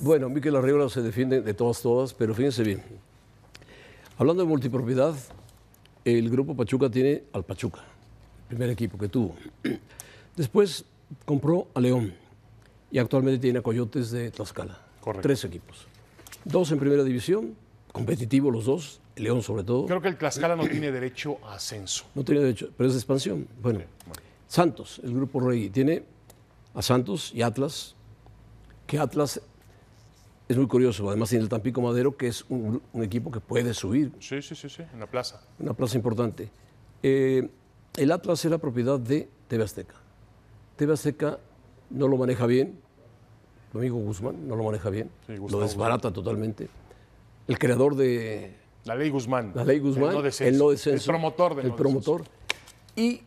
Bueno, las reglas se defienden de todas, todas, pero fíjense bien. Hablando de multipropiedad, el grupo Pachuca tiene al Pachuca, el primer equipo que tuvo. Después compró a León y actualmente tiene a Coyotes de Tlaxcala. Correcto. Tres equipos. Dos en primera división, competitivos los dos, León sobre todo. Creo que el Tlaxcala no tiene derecho a ascenso. No tiene derecho, pero es de expansión. Bueno, Santos, el grupo Rey, tiene a Santos y Atlas, que Atlas es muy curioso. Además, tiene el Tampico Madero, que es un, equipo que puede subir. Sí, sí, sí, sí, En la plaza. Una plaza importante. Eh, el Atlas era propiedad de TV Azteca. TV Azteca no lo maneja bien. Tu amigo Guzmán no lo maneja bien. lo desbarata totalmente. El creador de. La ley Guzmán. La ley Guzmán. El no descenso. El, el promotor El promotor. ¿Y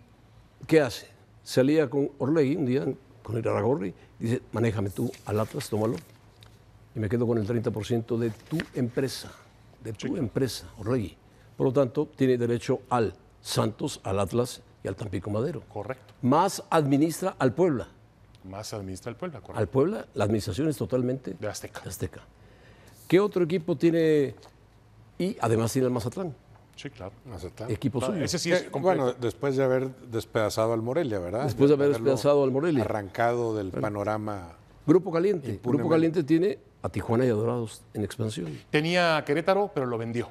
qué hace? Salía con Orlegui un día, con Aragorri, dice: Manéjame tú al Atlas, tómalo y me quedo con el 30% de tu empresa, de tu empresa, Orregui. Por lo tanto, tiene derecho al Santos, al Atlas y al Tampico Madero. Correcto. Más administra al Puebla. Más administra al Puebla, correcto. Al Puebla, la administración es totalmente de Azteca. Azteca. ¿Qué otro equipo tiene? Y además tiene el Mazatlán. Sí, claro. Mazatlán. Equipo ah, suyo. Eh, bueno, después de haber despedazado al Morelia, ¿verdad? Después de haber despedazado al Morelia. Arrancado del panorama. Grupo Caliente. Grupo Caliente tiene a Tijuana y a Dorados en expansión. Tenía a Querétaro, pero lo vendió.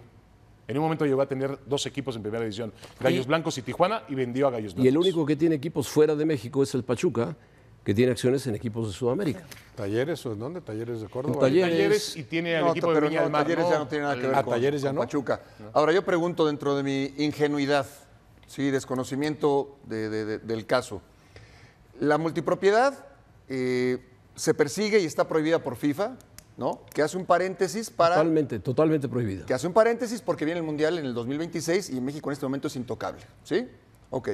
En un momento llegó a tener dos equipos en primera división, Gallos Blancos y Tijuana, y vendió a Gallos Blancos. Y el único que tiene equipos fuera de México es el Pachuca, que tiene acciones en equipos de Sudamérica. ¿Talleres o dónde? ¿Talleres de Córdoba? Talleres, y tiene al no, equipo de no, Talleres ya no tiene nada que ah, ver Pachuca. Ahora, yo pregunto dentro de mi ingenuidad, sí, desconocimiento del caso. La multipropiedad eh, se persigue y está prohibida por FIFA, ¿no? Que hace un paréntesis para... Totalmente, totalmente prohibido. Que hace un paréntesis porque viene el Mundial en el 2026 y México en este momento es intocable, ¿sí? Ok.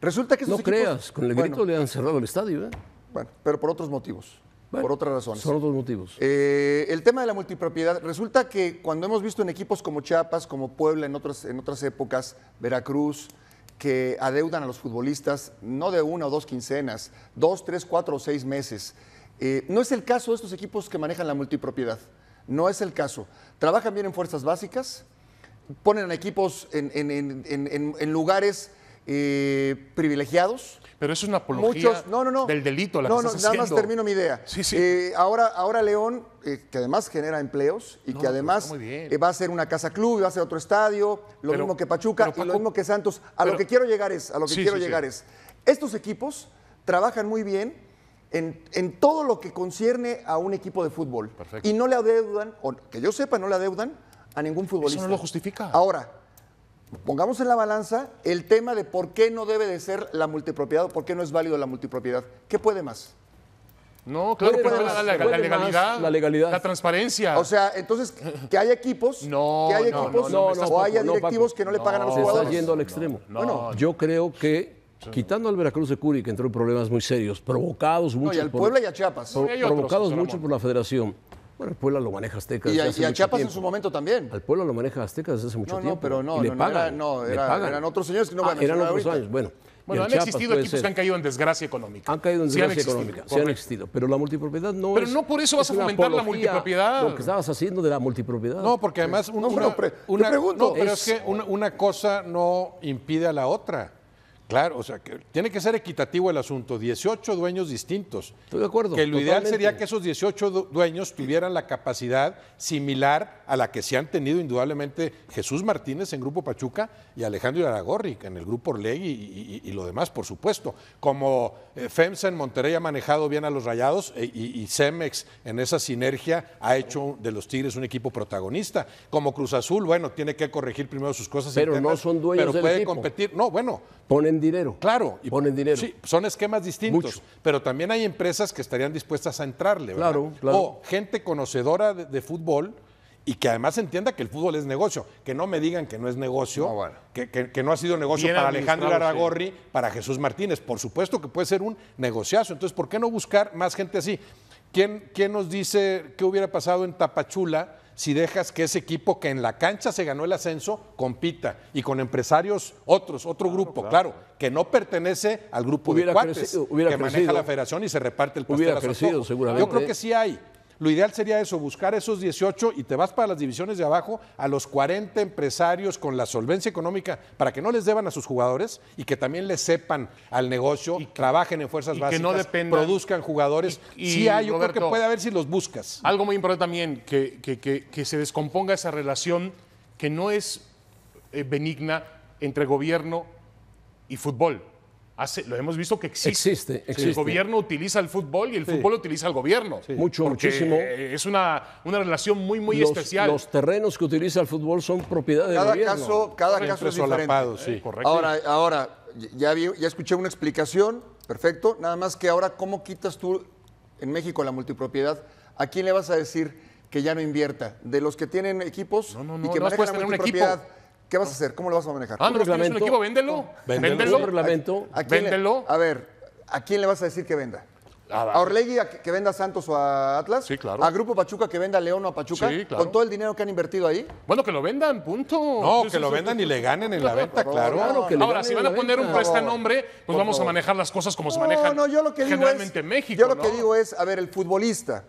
Resulta que No creas, con el grito le han cerrado el estadio, ¿eh? Bueno, pero por otros motivos. por otras razones. Son otros motivos. Eh, el tema de la multipropiedad, resulta que cuando hemos visto en equipos como Chiapas, como Puebla, en otras, en otras épocas, Veracruz, que adeudan a los futbolistas no de una o dos quincenas, dos, tres, cuatro o seis meses, eh, no es el caso de estos equipos que manejan la multipropiedad. No es el caso. Trabajan bien en fuerzas básicas, ponen a equipos en, lugares eh, privilegiados. Pero eso es una apología del delito. La no, no, nada más termino mi idea. Sí, eh, ahora, ahora León, que además genera empleos y que pues, además va a ser una casa club, va a ser otro estadio, lo mismo que Pachuca y lo mismo que Santos. A lo que quiero llegar es, a lo que quiero llegar es, estos equipos trabajan muy bien en, todo lo que concierne a un equipo de fútbol. Y no le adeudan, o que yo sepa, no le adeudan a ningún futbolista. Eso no lo justifica. Ahora, pongamos en la balanza el tema de por qué no debe de ser la multipropiedad o por qué no es válido la multipropiedad. ¿Qué puede más? No, claro la, legalidad, la, legalidad, la transparencia. O sea, entonces, que haya equipos, que no, o haya directivos que no le pagan a los jugadores. Está yendo al extremo. bueno, yo creo que Quitando al Veracruz de Curi, que entró en problemas muy serios, provocados mucho. No, y al por, y a Chiapas. provocados mucho por la federación. Bueno, el Puebla lo maneja Azteca. Desde y, a, hace y Chiapas en su momento también. Al pueblo lo maneja Azteca desde hace mucho tiempo. pero no, y le no, pagan, eran otros señores que no ah, van a Eran otros años, bueno. han existido equipos que han caído en desgracia económica. Han caído en desgracia económica, sí han existido. Pero la multipropiedad no pero es. Pero no por eso vas a fomentar la multipropiedad. Lo que estabas haciendo de la multipropiedad. No, porque además. un hombre. una, no, pero es, que una cosa no impide a la otra. Claro, o sea, que tiene que ser equitativo el asunto. 18 dueños distintos. Estoy de acuerdo. Que lo ideal sería que esos 18 dueños tuvieran la capacidad similar a la que se han tenido indudablemente Jesús Martínez en Grupo Pachuca y Alejandro Aragorri en el Grupo Orleg y, lo demás, por supuesto. Como eh, FEMSA en Monterrey ha manejado bien a los rayados eh, y, Cemex en esa sinergia ha hecho de los Tigres un equipo protagonista. Como Cruz Azul, bueno, tiene que corregir primero sus cosas. Pero no son dueños pero puede competir. No, bueno. Ponen dinero. Claro. Y ponen dinero. son esquemas distintos. Pero también hay empresas que estarían dispuestas a entrarle, ¿verdad? Claro, O gente conocedora de, fútbol y que además entienda que el fútbol es negocio. Que no me digan que no es negocio, que, no ha sido negocio para Alejandro Aragorri, para Jesús Martínez. Por supuesto que puede ser un negociazo. Entonces, ¿por qué no buscar más gente así? ¿Quién, quién nos dice qué hubiera pasado en Tapachula? si dejas que ese equipo que en la cancha se ganó el ascenso compita y con empresarios otros, otro grupo, claro. que no pertenece al grupo de cuates que maneja la federación y se reparte el puesto hubiera Yo creo que sí hay, lo ideal sería eso, buscar esos 18 y te vas para las divisiones de abajo a los 40 empresarios con la solvencia económica para que no les deban a sus jugadores y que también les sepan al negocio, trabajen en fuerzas básicas, produzcan jugadores. sí hay, yo creo que puede haber si los buscas. Algo muy importante también, que, que, que se descomponga esa relación que no es eh, benigna entre gobierno y fútbol lo hemos visto que existe. El gobierno utiliza el fútbol y el fútbol utiliza al gobierno. Mucho, muchísimo. Eh, es una, una relación muy, muy especial. Los terrenos que utiliza el fútbol son propiedad del gobierno. Caso, cada caso es diferente. Sí. Correcto. Ahora, ahora ya, escuché una explicación, perfecto. Nada más que ahora, ¿cómo quitas tú en México la multipropiedad? ¿A quién le vas a decir que ya no invierta? ¿De los que tienen equipos y que no manejan la multipropiedad? ¿Qué vas a hacer? ¿Cómo lo vas a manejar? Ah, no, Un equipo, véndelo. Véndelo. véndelo. ¿A, ver, ¿a quién le vas a decir que venda? Ah, a, Orlegi que venda a Santos o a Atlas. Sí, claro. A Grupo Pachuca que venda a León o a Pachuca. Sí, claro. Con todo el dinero que han invertido ahí. Bueno, que lo vendan, punto. No, que lo vendan y le ganen en la venta, claro. Ahora, si van a poner un un nombre, pues vamos a manejar las cosas como se manejan no, yo lo que digo es, en México. Yo lo que digo es, a ver, el futbolista.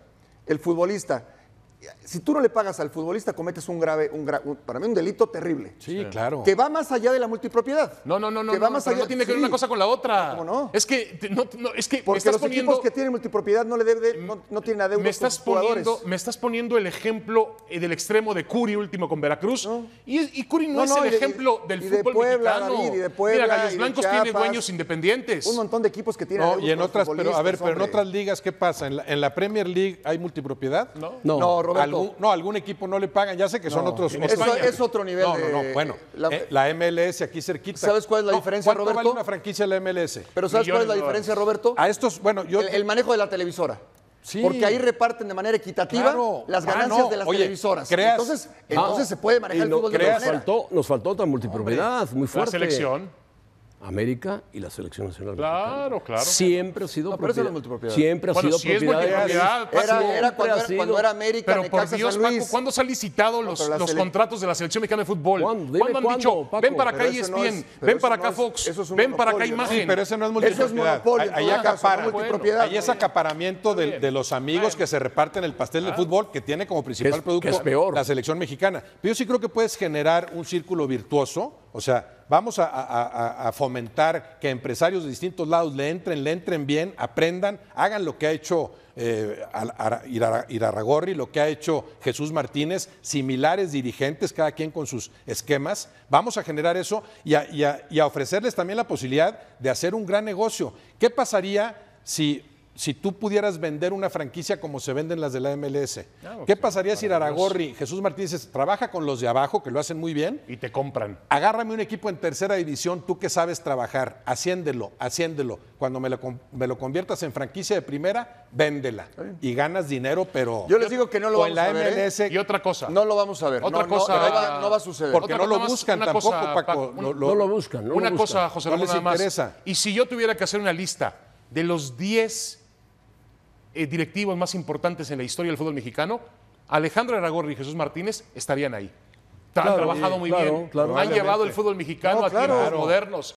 El futbolista si tú no le pagas al futbolista, cometes un grave, un para mí un delito terrible. Sí, claro. Que va más allá de la multipropiedad. No, no, no, que no. Va más allá... tiene que ver una cosa con la otra. ¿Cómo no? Es que es que porque los equipos que tienen multipropiedad no le debe, no, tienen adeudos me estás poniendo, Me estás poniendo el ejemplo eh, del extremo de Curi último con Veracruz y, Curi no, es el ejemplo del y de Puebla, mexicano. y de Mira, Gallos Blancos tiene dueños independientes. Un montón de equipos que tienen. No, y en otras, pero a ver, pero en otras ligas qué pasa? ¿En la, en la Premier League hay multipropiedad? No. No no, algún equipo no le pagan, ya sé que son otros. Es, es otro nivel. No, bueno. Eh, la, MLS aquí cerquita. ¿Sabes cuál es la diferencia, Roberto? una franquicia la MLS? Pero ¿sabes cuál es la diferencia, Roberto? A estos, bueno, yo. el, manejo de la televisora. Porque ahí reparten de manera equitativa las ah, ganancias de las televisoras. Entonces, entonces ah, se puede manejar el fútbol de otra manera. nos faltó otra multipropiedad muy fuerte. La selección. América y la selección nacional. Claro, claro. Siempre ha sido propiedad. siempre ha sido propiedad. era, cuando, era América. Pero por Dios, ¿cuándo se han licitado los, contratos de la selección mexicana de fútbol? ¿Cuándo, han dicho? Ven para acá y es bien. ven para acá Fox, ven para acá Imagen. Sí, pero eso no es multipropiedad. Ahí Ahí es acaparamiento de los amigos que se reparten el pastel de ah. fútbol que tiene como principal producto la selección mexicana. Pero yo sí creo que puedes generar un círculo virtuoso, o sea vamos a, fomentar que empresarios de distintos lados le entren, le entren bien, aprendan, hagan lo que ha hecho eh, Irarragorri, lo que ha hecho Jesús Martínez, similares dirigentes, cada quien con sus esquemas. Vamos a generar eso y a, ofrecerles también la posibilidad de hacer un gran negocio. ¿Qué pasaría si si tú pudieras vender una franquicia como se venden las de la MLS. Ah, ¿Qué pasaría si Aragorri, Jesús Martínez, trabaja con los de abajo, que lo hacen muy bien? Y te compran. Agárrame un equipo en tercera división, tú que sabes trabajar, haciéndelo, haciéndelo. Cuando me lo, conviertas en franquicia de primera, véndela. Y ganas dinero, pero... Yo les digo que no lo vamos la a ver. ¿eh? MLS, Y otra cosa. No lo vamos a ver. Otra cosa. No, va, a suceder. Porque no lo buscan tampoco, Paco. no lo buscan. una cosa, José Ramón, nada más. Y si yo tuviera que hacer una lista de los 10 eh, directivos más importantes en la historia del fútbol mexicano, Alejandro Aragorri y Jesús Martínez estarían ahí. han trabajado muy bien, han llevado el fútbol mexicano a tiempos modernos.